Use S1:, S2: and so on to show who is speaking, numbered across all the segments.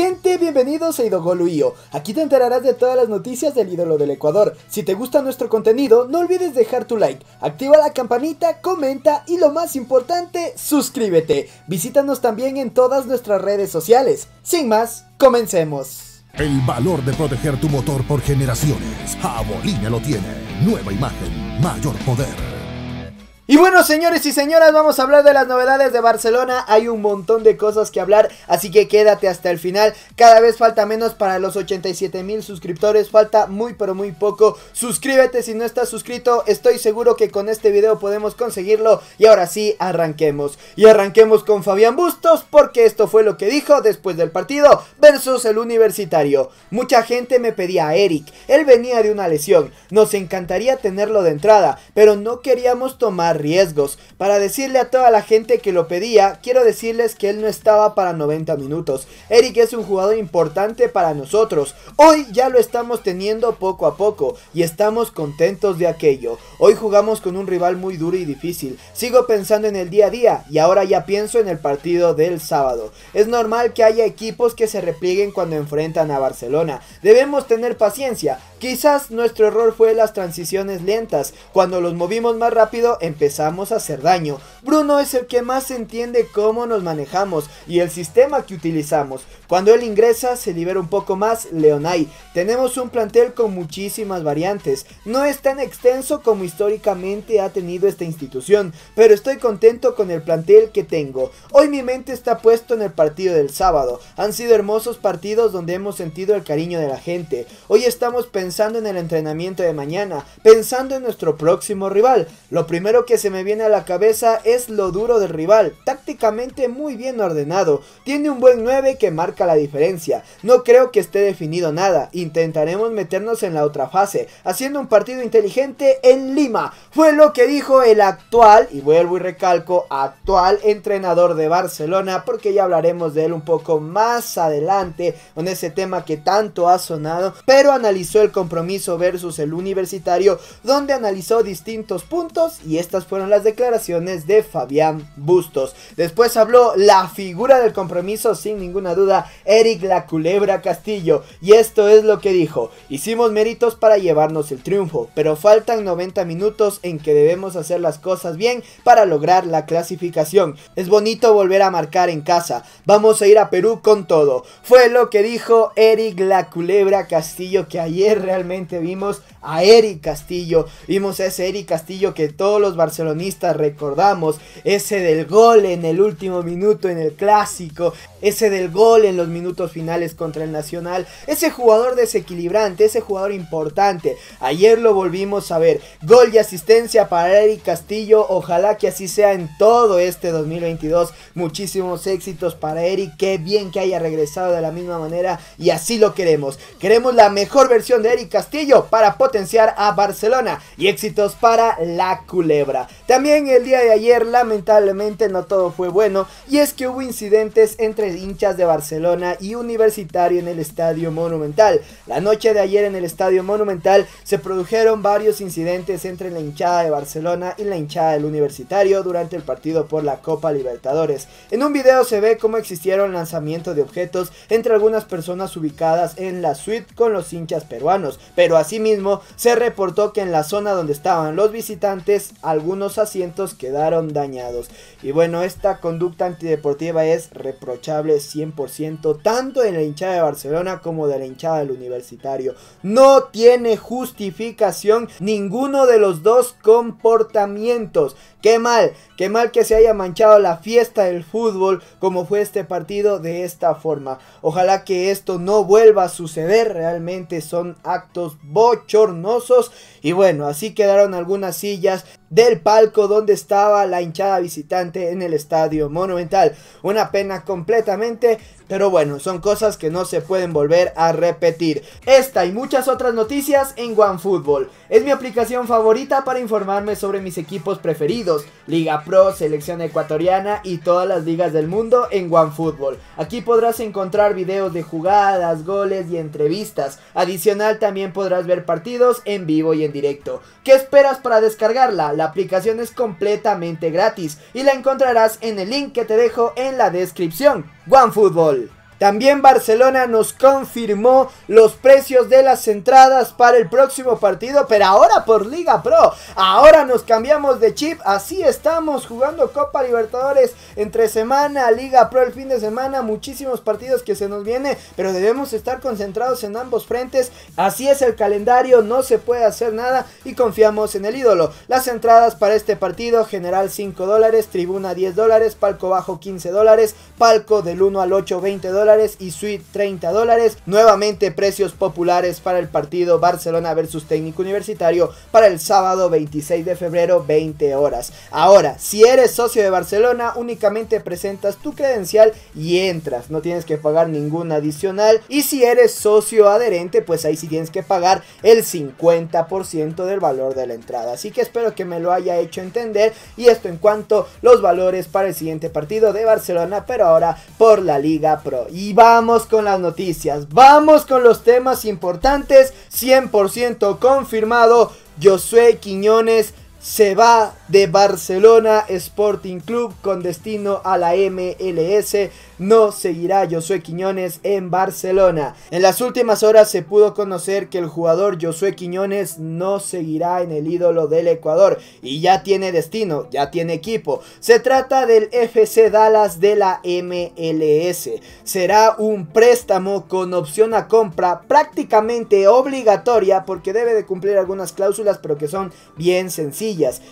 S1: gente, bienvenidos a Idogoluio. Aquí te enterarás de todas las noticias del ídolo del Ecuador. Si te gusta nuestro contenido, no olvides dejar tu like, activa la campanita, comenta y lo más importante, suscríbete. Visítanos también en todas nuestras redes sociales. Sin más, comencemos. El valor de proteger tu motor por generaciones. Jabolina lo tiene. Nueva imagen, mayor poder. Y bueno, señores y señoras, vamos a hablar de las novedades de Barcelona. Hay un montón de cosas que hablar, así que quédate hasta el final. Cada vez falta menos para los 87 mil suscriptores, falta muy pero muy poco. Suscríbete si no estás suscrito, estoy seguro que con este video podemos conseguirlo. Y ahora sí, arranquemos. Y arranquemos con Fabián Bustos, porque esto fue lo que dijo después del partido versus el universitario. Mucha gente me pedía a Eric, él venía de una lesión. Nos encantaría tenerlo de entrada, pero no queríamos tomar riesgos. Para decirle a toda la gente que lo pedía, quiero decirles que él no estaba para 90 minutos. Eric es un jugador importante para nosotros. Hoy ya lo estamos teniendo poco a poco y estamos contentos de aquello. Hoy jugamos con un rival muy duro y difícil. Sigo pensando en el día a día y ahora ya pienso en el partido del sábado. Es normal que haya equipos que se replieguen cuando enfrentan a Barcelona. Debemos tener paciencia. Quizás nuestro error fue las transiciones lentas, cuando los movimos más rápido empezamos a hacer daño. Bruno es el que más entiende cómo nos manejamos y el sistema que utilizamos. Cuando él ingresa se libera un poco más Leonai. Tenemos un plantel con muchísimas variantes. No es tan extenso como históricamente ha tenido esta institución, pero estoy contento con el plantel que tengo. Hoy mi mente está puesto en el partido del sábado. Han sido hermosos partidos donde hemos sentido el cariño de la gente. Hoy estamos pensando pensando en el entrenamiento de mañana, pensando en nuestro próximo rival. Lo primero que se me viene a la cabeza es lo duro del rival, tácticamente muy bien ordenado, tiene un buen 9 que marca la diferencia. No creo que esté definido nada, intentaremos meternos en la otra fase, haciendo un partido inteligente en Lima. Fue lo que dijo el actual, y vuelvo y recalco, actual entrenador de Barcelona, porque ya hablaremos de él un poco más adelante, con ese tema que tanto ha sonado, pero analizó el Compromiso versus el Universitario, donde analizó distintos puntos y estas fueron las declaraciones de Fabián Bustos. Después habló la figura del compromiso, sin ninguna duda, Eric La Culebra Castillo, y esto es lo que dijo. Hicimos méritos para llevarnos el triunfo, pero faltan 90 minutos en que debemos hacer las cosas bien para lograr la clasificación. Es bonito volver a marcar en casa. Vamos a ir a Perú con todo. Fue lo que dijo Eric La Culebra Castillo que ayer realmente vimos a Eric Castillo. Vimos a ese Eric Castillo que todos los barcelonistas recordamos. Ese del gol en el último minuto en el clásico. Ese del gol en los minutos finales contra el Nacional. Ese jugador desequilibrante, ese jugador importante. Ayer lo volvimos a ver. Gol y asistencia para Eric Castillo. Ojalá que así sea en todo este 2022. Muchísimos éxitos para Eric. Qué bien que haya regresado de la misma manera. Y así lo queremos. Queremos la mejor versión de Eric. Castillo para potenciar a Barcelona y éxitos para la culebra. También el día de ayer lamentablemente no todo fue bueno y es que hubo incidentes entre hinchas de Barcelona y Universitario en el Estadio Monumental. La noche de ayer en el Estadio Monumental se produjeron varios incidentes entre la hinchada de Barcelona y la hinchada del Universitario durante el partido por la Copa Libertadores. En un video se ve cómo existieron lanzamientos de objetos entre algunas personas ubicadas en la suite con los hinchas peruanos pero asimismo se reportó que en la zona donde estaban los visitantes algunos asientos quedaron dañados. Y bueno, esta conducta antideportiva es reprochable 100%, tanto en la hinchada de Barcelona como de la hinchada del universitario. No tiene justificación ninguno de los dos comportamientos. Qué mal, qué mal que se haya manchado la fiesta del fútbol como fue este partido de esta forma. Ojalá que esto no vuelva a suceder, realmente son actos bochornosos. Y bueno, así quedaron algunas sillas del palco donde estaba la hinchada visitante en el estadio monumental. Una pena completamente pero bueno, son cosas que no se pueden volver a repetir. Esta y muchas otras noticias en OneFootball. Es mi aplicación favorita para informarme sobre mis equipos preferidos, Liga Pro, Selección Ecuatoriana y todas las ligas del mundo en OneFootball. Aquí podrás encontrar videos de jugadas, goles y entrevistas. Adicional también podrás ver partidos en vivo y en directo. ¿Qué esperas para descargarla? La aplicación es completamente gratis y la encontrarás en el link que te dejo en la descripción. OneFootball. También Barcelona nos confirmó los precios de las entradas para el próximo partido, pero ahora por Liga Pro. Ahora nos cambiamos de chip, así estamos jugando Copa Libertadores entre semana, Liga Pro el fin de semana, muchísimos partidos que se nos viene, pero debemos estar concentrados en ambos frentes. Así es el calendario, no se puede hacer nada y confiamos en el ídolo. Las entradas para este partido, general 5 dólares, tribuna 10 dólares, palco bajo 15 dólares, palco del 1 al 8 20 dólares y Suite 30 dólares. Nuevamente precios populares para el partido Barcelona versus Técnico Universitario para el sábado 26 de febrero 20 horas. Ahora, si eres socio de Barcelona, únicamente presentas tu credencial y entras. No tienes que pagar ninguna adicional. Y si eres socio adherente, pues ahí sí tienes que pagar el 50% del valor de la entrada. Así que espero que me lo haya hecho entender. Y esto en cuanto los valores para el siguiente partido de Barcelona, pero ahora por la Liga Pro. Y vamos con las noticias, vamos con los temas importantes, 100% confirmado, Josué Quiñones se va de Barcelona Sporting Club con destino a la MLS. No seguirá Josué Quiñones en Barcelona. En las últimas horas se pudo conocer que el jugador Josué Quiñones no seguirá en el ídolo del Ecuador y ya tiene destino, ya tiene equipo. Se trata del FC Dallas de la MLS. Será un préstamo con opción a compra prácticamente obligatoria porque debe de cumplir algunas cláusulas pero que son bien sencillas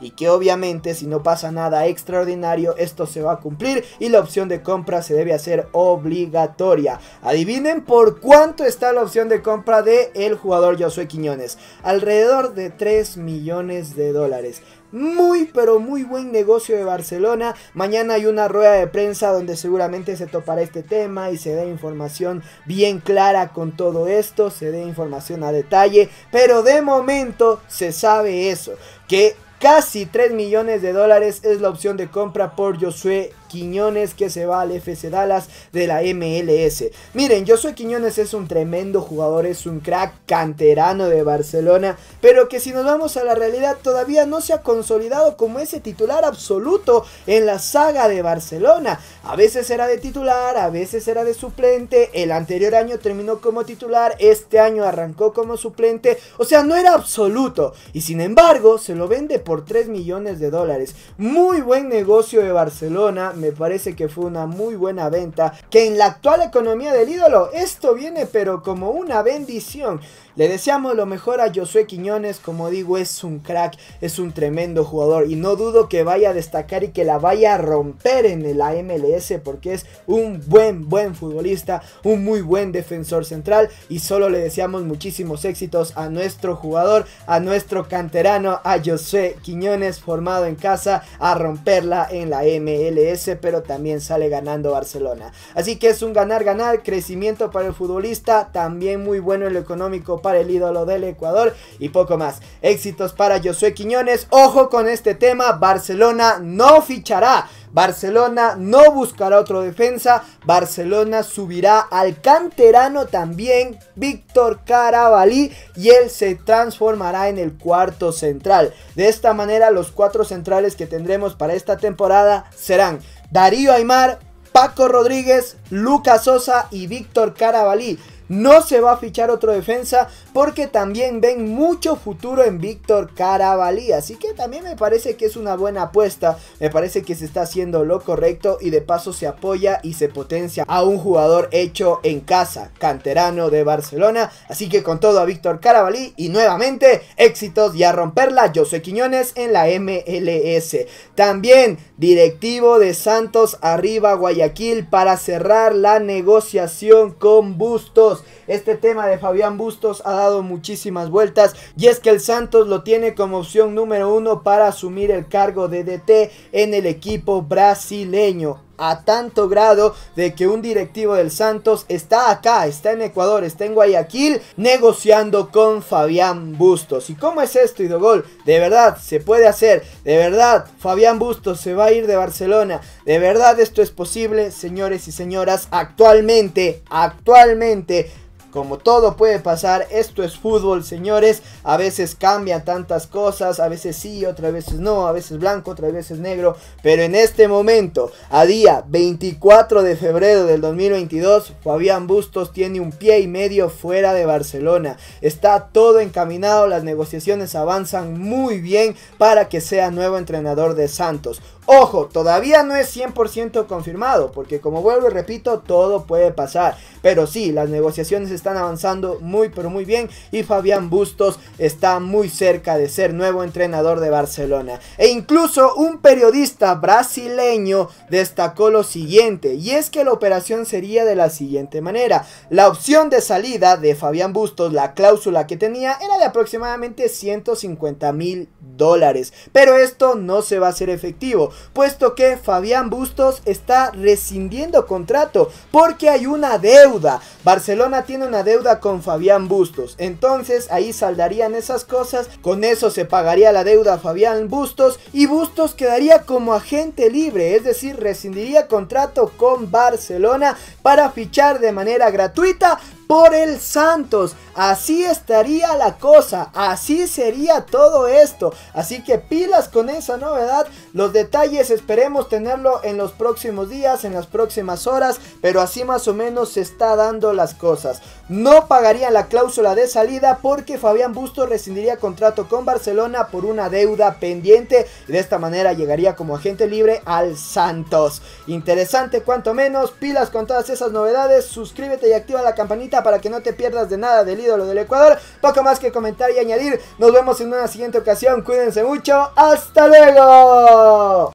S1: y que obviamente si no pasa nada extraordinario esto se va a cumplir y la opción de compra se debe hacer obligatoria. Adivinen por cuánto está la opción de compra de el jugador Josué Quiñones, alrededor de 3 millones de dólares. Muy pero muy buen negocio de Barcelona. Mañana hay una rueda de prensa donde seguramente se topará este tema y se dé información bien clara con todo esto, se dé información a detalle, pero de momento se sabe eso que casi 3 millones de dólares es la opción de compra por Josué Quiñones que se va al FC Dallas de la MLS. Miren, yo soy Quiñones es un tremendo jugador, es un crack canterano de Barcelona, pero que si nos vamos a la realidad todavía no se ha consolidado como ese titular absoluto en la saga de Barcelona. A veces era de titular, a veces era de suplente, el anterior año terminó como titular, este año arrancó como suplente, o sea, no era absoluto. Y sin embargo, se lo vende por 3 millones de dólares. Muy buen negocio de Barcelona, me parece que fue una muy buena venta, que en la actual economía del ídolo esto viene pero como una bendición. Le deseamos lo mejor a Josué Quiñones, como digo, es un crack, es un tremendo jugador y no dudo que vaya a destacar y que la vaya a romper en el MLS porque es un buen, buen futbolista, un muy buen defensor central y solo le deseamos muchísimos éxitos a nuestro jugador, a nuestro canterano, a Josué Quiñones formado en casa a romperla en la MLS pero también sale ganando Barcelona. Así que es un ganar-ganar, crecimiento para el futbolista, también muy bueno en lo económico para el ídolo del Ecuador y poco más. Éxitos para Josué Quiñones, ojo con este tema, Barcelona no fichará. Barcelona no buscará otro defensa. Barcelona subirá al canterano también, Víctor Carabalí, y él se transformará en el cuarto central. De esta manera, los cuatro centrales que tendremos para esta temporada serán Darío Aymar, Paco Rodríguez, Lucas Sosa y Víctor Carabalí no se va a fichar otro defensa porque también ven mucho futuro en Víctor Carabalí. Así que también me parece que es una buena apuesta, me parece que se está haciendo lo correcto y de paso se apoya y se potencia a un jugador hecho en casa, canterano de Barcelona. Así que con todo a Víctor Carabalí y nuevamente éxitos y a romperla José Quiñones en la MLS. También directivo de Santos arriba Guayaquil para cerrar la negociación con Bustos. Este tema de Fabián Bustos ha dado muchísimas vueltas y es que el Santos lo tiene como opción número uno para asumir el cargo de DT en el equipo brasileño a tanto grado de que un directivo del Santos está acá, está en Ecuador, está en Guayaquil, negociando con Fabián Bustos. ¿Y cómo es esto, Idogol? De verdad, se puede hacer, de verdad, Fabián Bustos se va a ir de Barcelona, de verdad esto es posible, señores y señoras, actualmente, actualmente como todo puede pasar, esto es fútbol, señores. A veces cambian tantas cosas, a veces sí, otras veces no, a veces blanco, otras veces negro. Pero en este momento, a día 24 de febrero del 2022, Fabián Bustos tiene un pie y medio fuera de Barcelona. Está todo encaminado, las negociaciones avanzan muy bien para que sea nuevo entrenador de Santos. Ojo, todavía no es 100% confirmado, porque como vuelvo y repito, todo puede pasar. Pero sí, las negociaciones están avanzando muy pero muy bien y Fabián Bustos está muy cerca de ser nuevo entrenador de Barcelona. E incluso un periodista brasileño destacó lo siguiente, y es que la operación sería de la siguiente manera. La opción de salida de Fabián Bustos, la cláusula que tenía, era de aproximadamente 150 mil dólares. Pero esto no se va a hacer efectivo puesto que Fabián Bustos está rescindiendo contrato porque hay una deuda. Barcelona tiene una deuda con Fabián Bustos, entonces ahí saldarían esas cosas, con eso se pagaría la deuda a Fabián Bustos y Bustos quedaría como agente libre, es decir, rescindiría contrato con Barcelona para fichar de manera gratuita por el Santos. Así estaría la cosa, así sería todo esto. Así que pilas con esa novedad. Los detalles esperemos tenerlo en los próximos días, en las próximas horas, pero así más o menos se está dando las cosas. No pagaría la cláusula de salida porque Fabián Busto rescindiría contrato con Barcelona por una deuda pendiente. De esta manera llegaría como agente libre al Santos. Interesante cuanto menos, pilas con todas esas novedades, suscríbete y activa la campanita para que no te pierdas de nada del ídolo del Ecuador. Poco más que comentar y añadir. Nos vemos en una siguiente ocasión. Cuídense mucho. Hasta luego.